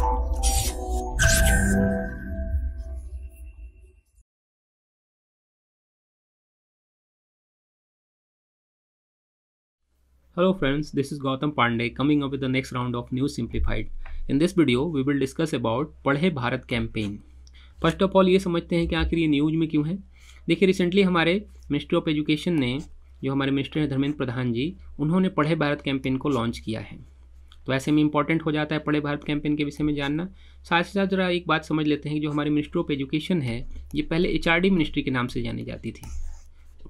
Hello friends, this is Gautam Pandey coming up with the next round of News Simplified. In this video, we will discuss about पढ़े Bharat campaign. First of all, ये समझते हैं कि आखिर ये news में क्यों है देखिए रिसेंटली हमारे मिनिस्ट्री ऑफ एजुकेशन ने जो हमारे मिनिस्टर हैं धर्मेंद्र प्रधान जी उन्होंने पढ़े भारत कैंपेन को लॉन्च किया है तो ऐसे में इंपॉर्टेंट हो जाता है पढ़े भारत कैंपेन के विषय में जानना साथ ही साथ जरा एक बात समझ लेते हैं कि जो हमारे मिनिस्ट्री ऑफ एजुकेशन है ये पहले एच मिनिस्ट्री के नाम से जानी जाती थी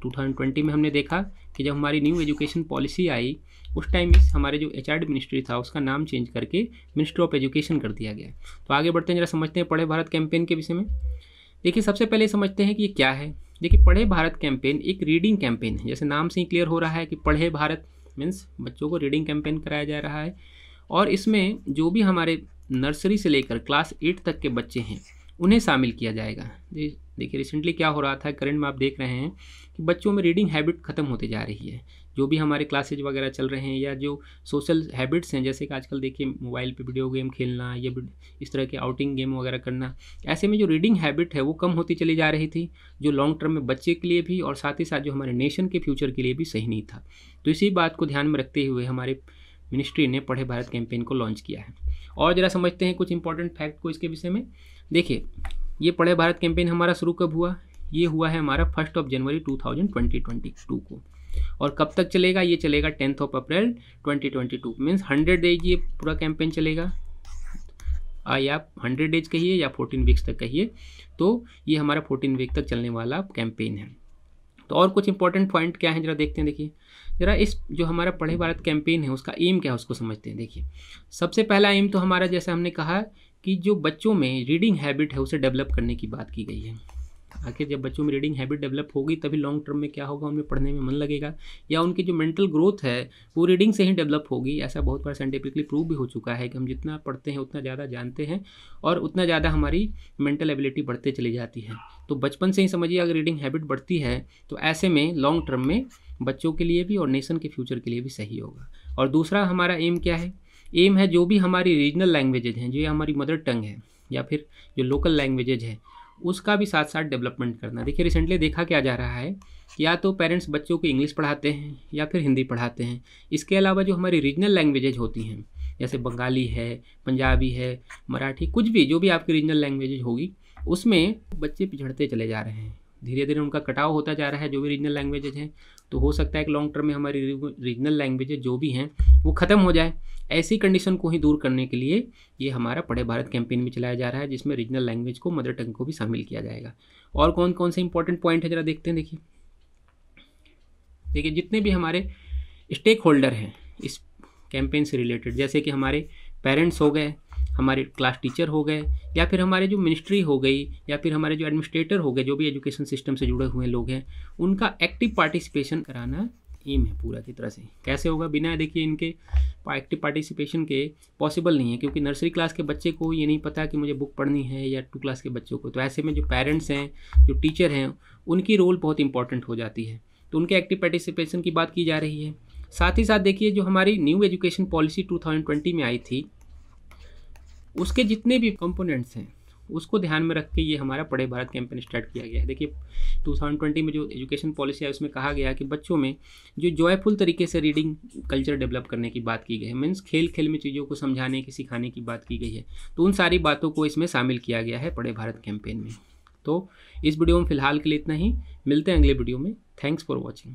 तो 2020 में हमने देखा कि जब हमारी न्यू एजुकेशन पॉलिसी आई उस टाइम इस हमारे जो एच मिनिस्ट्री था उसका नाम चेंज करके मिनिस्ट्री ऑफ एजुकेशन कर दिया गया तो आगे बढ़ते हैं जरा समझते हैं पढ़े भारत कैंपेन के विषय में देखिए सबसे पहले समझते हैं कि ये क्या है देखिए पढ़े भारत कैंपेन एक रीडिंग कैंपेन है जैसे नाम से ही क्लियर हो रहा है कि पढ़े भारत मीन्स बच्चों को रीडिंग कैंपेन कराया जा रहा है और इसमें जो भी हमारे नर्सरी से लेकर क्लास एट तक के बच्चे हैं उन्हें शामिल किया जाएगा देखिए रिसेंटली क्या हो रहा था करंट में आप देख रहे हैं कि बच्चों में रीडिंग हैबिट ख़त्म होते जा रही है जो भी हमारे क्लासेज वगैरह चल रहे हैं या जो सोशल हैबिट्स हैं जैसे कि आजकल देखिए मोबाइल पे वीडियो गेम खेलना या इस तरह के आउटिंग गेम वगैरह करना ऐसे में जो रीडिंग हैबिट है वो कम होती चली जा रही थी जो लॉन्ग टर्म में बच्चे के लिए भी और साथ ही साथ जो हमारे नेशन के फ्यूचर के लिए भी सही नहीं था तो इसी बात को ध्यान में रखते हुए हमारे मिनिस्ट्री ने पढ़े भारत कैंपेन को लॉन्च किया है और ज़रा समझते हैं कुछ इंपॉर्टेंट फैक्ट को इसके विषय में देखिए ये पढ़े भारत कैंपेन हमारा शुरू कब हुआ ये हुआ है हमारा फर्स्ट ऑफ जनवरी टू को और कब तक चलेगा ये चलेगा tenth of April 2022 means hundred days ये पूरा कैंपेन चलेगा या आप हंड्रेड डेज कहिए या फोर्टीन वीक्स तक कहिए तो ये हमारा फोर्टीन वीक तक चलने वाला कैंपेन है तो और कुछ इंपॉर्टेंट पॉइंट क्या है जरा देखते हैं देखिए जरा इस जो हमारा पढ़े भारत कैंपेन है उसका एम क्या है उसको समझते हैं देखिए सबसे पहला एम तो हमारा जैसे हमने कहा कि जो बच्चों में रीडिंग हैबिट है उसे डेवलप करने की बात की गई है आखिर जब बच्चों में रीडिंग हैबिट डेवलप होगी तभी लॉन्ग टर्म में क्या होगा उनमें पढ़ने में मन लगेगा या उनकी जो मेंटल ग्रोथ है वो रीडिंग से ही डेवलप होगी ऐसा बहुत बार साइंटिफिकली प्रूव भी हो चुका है कि हम जितना पढ़ते हैं उतना ज़्यादा जानते हैं और उतना ज़्यादा हमारी मेंटल एबिलिटी बढ़ते चली जाती है तो बचपन से ही समझिए अगर रीडिंग हैबिट बढ़ती है तो ऐसे में लॉन्ग टर्म में बच्चों के लिए भी और नेशन के फ्यूचर के लिए भी सही होगा और दूसरा हमारा एम क्या है एम है जो भी हमारी रीजनल लैंग्वेजेज हैं जो हमारी मदर टंग है या फिर जो लोकल लैंग्वेजेज हैं उसका भी साथ साथ डेवलपमेंट करना देखिए रिसेंटली देखा क्या जा रहा है या तो पेरेंट्स बच्चों को इंग्लिश पढ़ाते हैं या फिर हिंदी पढ़ाते हैं इसके अलावा जो हमारी रीजनल लैंग्वेजेज होती हैं जैसे बंगाली है पंजाबी है मराठी कुछ भी जो भी आपकी रीजनल लैंग्वेजेज होगी उसमें बच्चे पिछड़ते चले जा रहे हैं धीरे धीरे उनका कटाव होता जा रहा है जो भी रीजनल लैंग्वेजेज हैं तो हो सकता है कि लॉन्ग टर्म में हमारी रीजनल लैंग्वेजेज जो भी हैं वो ख़त्म हो जाए ऐसी कंडीशन को ही दूर करने के लिए ये हमारा पढ़े भारत कैंपेन भी चलाया जा रहा है जिसमें रीजनल लैंग्वेज को मदर टंग को भी शामिल किया जाएगा और कौन कौन से इंपॉर्टेंट पॉइंट है ज़रा देखते हैं देखिए देखिए जितने भी हमारे स्टेक होल्डर हैं इस कैंपेन से रिलेटेड जैसे कि हमारे पेरेंट्स हो गए हमारे क्लास टीचर हो गए या फिर हमारे जो मिनिस्ट्री हो गई या फिर हमारे जो एडमिनिस्ट्रेटर हो गए जो भी एजुकेशन सिस्टम से जुड़े हुए लोग हैं उनका एक्टिव पार्टिसिपेशन कराना स्कीम है पूरा की तरह से कैसे होगा बिना देखिए इनके एक्टिव पार्टिसिपेशन के पॉसिबल नहीं है क्योंकि नर्सरी क्लास के बच्चे को ये नहीं पता कि मुझे बुक पढ़नी है या टू क्लास के बच्चों को तो ऐसे में जो पेरेंट्स हैं जो टीचर हैं उनकी रोल बहुत इंपॉर्टेंट हो जाती है तो उनके एक्टिव पार्टिसिपेशन की बात की जा रही है साथ ही साथ देखिए जो हमारी न्यू एजुकेशन पॉलिसी 2020 में आई थी उसके जितने भी कंपोनेंट्स हैं उसको ध्यान में रख के ये हमारा पढ़े भारत कैंपेन स्टार्ट किया गया है देखिए 2020 में जो एजुकेशन पॉलिसी है उसमें कहा गया कि बच्चों में जो जॉयफुल तरीके से रीडिंग कल्चर डेवलप करने की बात की गई है मीन्स खेल खेल में चीज़ों को समझाने की सिखाने की बात की गई है तो उन सारी बातों को इसमें शामिल किया गया है पढ़े भारत कैंपेन में तो इस वीडियो में फिलहाल के लिए इतना ही मिलते हैं अगले वीडियो में थैंक्स फॉर वॉचिंग